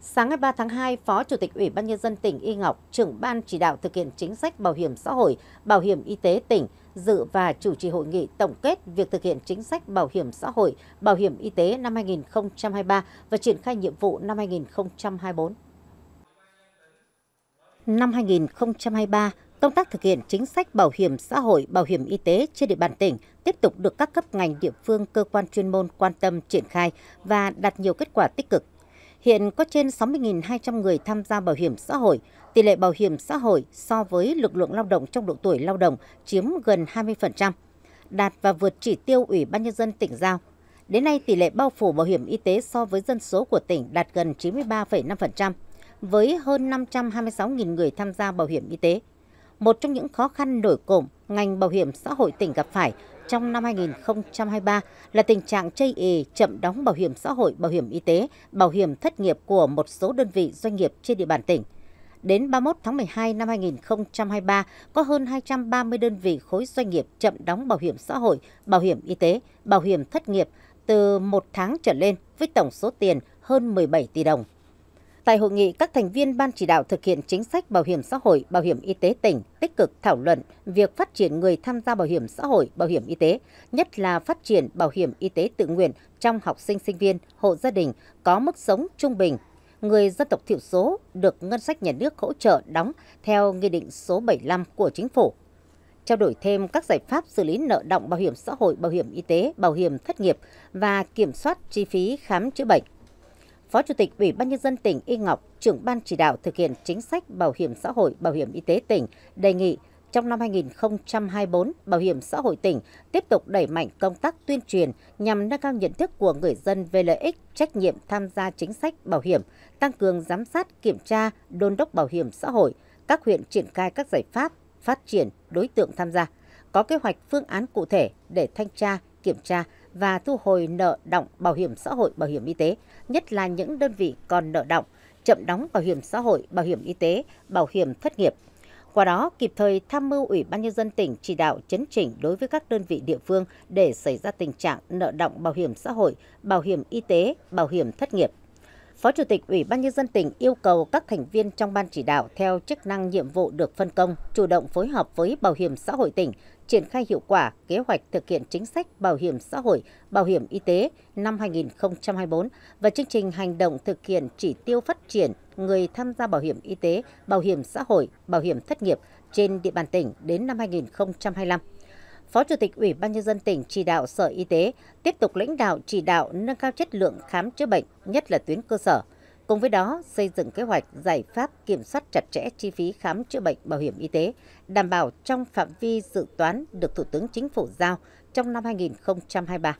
Sáng ngày 3 tháng 2, Phó Chủ tịch Ủy ban Nhân dân tỉnh Y Ngọc, trưởng ban chỉ đạo thực hiện chính sách bảo hiểm xã hội, bảo hiểm y tế tỉnh, dự và chủ trì hội nghị tổng kết việc thực hiện chính sách bảo hiểm xã hội, bảo hiểm y tế năm 2023 và triển khai nhiệm vụ năm 2024. Năm 2023, công tác thực hiện chính sách bảo hiểm xã hội, bảo hiểm y tế trên địa bàn tỉnh tiếp tục được các cấp ngành địa phương, cơ quan chuyên môn quan tâm triển khai và đạt nhiều kết quả tích cực. Hiện có trên 60.200 người tham gia bảo hiểm xã hội. Tỷ lệ bảo hiểm xã hội so với lực lượng lao động trong độ tuổi lao động chiếm gần 20%, đạt và vượt chỉ tiêu Ủy ban Nhân dân tỉnh giao. Đến nay, tỷ lệ bao phủ bảo hiểm y tế so với dân số của tỉnh đạt gần 93,5%, với hơn 526.000 người tham gia bảo hiểm y tế. Một trong những khó khăn nổi cộm ngành bảo hiểm xã hội tỉnh gặp phải trong năm 2023 là tình trạng chây ì chậm đóng bảo hiểm xã hội, bảo hiểm y tế, bảo hiểm thất nghiệp của một số đơn vị doanh nghiệp trên địa bàn tỉnh. Đến 31 tháng 12 năm 2023, có hơn 230 đơn vị khối doanh nghiệp chậm đóng bảo hiểm xã hội, bảo hiểm y tế, bảo hiểm thất nghiệp từ một tháng trở lên với tổng số tiền hơn 17 tỷ đồng. Tại hội nghị, các thành viên Ban chỉ đạo thực hiện chính sách bảo hiểm xã hội, bảo hiểm y tế tỉnh tích cực thảo luận việc phát triển người tham gia bảo hiểm xã hội, bảo hiểm y tế, nhất là phát triển bảo hiểm y tế tự nguyện trong học sinh sinh viên, hộ gia đình có mức sống trung bình. Người dân tộc thiểu số được ngân sách nhà nước hỗ trợ đóng theo Nghị định số 75 của Chính phủ trao đổi thêm các giải pháp xử lý nợ động bảo hiểm xã hội, bảo hiểm y tế, bảo hiểm thất nghiệp và kiểm soát chi phí khám chữa bệnh. Phó Chủ tịch Ủy ban Nhân dân tỉnh Y Ngọc, trưởng ban chỉ đạo thực hiện chính sách bảo hiểm xã hội, bảo hiểm y tế tỉnh, đề nghị trong năm 2024, Bảo hiểm xã hội tỉnh tiếp tục đẩy mạnh công tác tuyên truyền nhằm nâng cao nhận thức của người dân về lợi ích, trách nhiệm tham gia chính sách bảo hiểm, tăng cường giám sát, kiểm tra, đôn đốc bảo hiểm xã hội, các huyện triển khai các giải pháp phát triển đối tượng tham gia, có kế hoạch phương án cụ thể để thanh tra, kiểm tra, và thu hồi nợ động bảo hiểm xã hội, bảo hiểm y tế, nhất là những đơn vị còn nợ động, chậm đóng bảo hiểm xã hội, bảo hiểm y tế, bảo hiểm thất nghiệp. Qua đó, kịp thời tham mưu Ủy ban Nhân dân tỉnh chỉ đạo chấn chỉnh đối với các đơn vị địa phương để xảy ra tình trạng nợ động bảo hiểm xã hội, bảo hiểm y tế, bảo hiểm thất nghiệp. Phó Chủ tịch Ủy ban Nhân dân tỉnh yêu cầu các thành viên trong ban chỉ đạo theo chức năng nhiệm vụ được phân công, chủ động phối hợp với Bảo hiểm xã hội tỉnh, triển khai hiệu quả kế hoạch thực hiện chính sách bảo hiểm xã hội, bảo hiểm y tế năm 2024 và chương trình hành động thực hiện chỉ tiêu phát triển người tham gia bảo hiểm y tế, bảo hiểm xã hội, bảo hiểm thất nghiệp trên địa bàn tỉnh đến năm 2025. Phó Chủ tịch Ủy ban Nhân dân tỉnh chỉ đạo Sở Y tế tiếp tục lãnh đạo chỉ đạo nâng cao chất lượng khám chữa bệnh, nhất là tuyến cơ sở – Cùng với đó, xây dựng kế hoạch giải pháp kiểm soát chặt chẽ chi phí khám chữa bệnh bảo hiểm y tế, đảm bảo trong phạm vi dự toán được Thủ tướng Chính phủ giao trong năm 2023.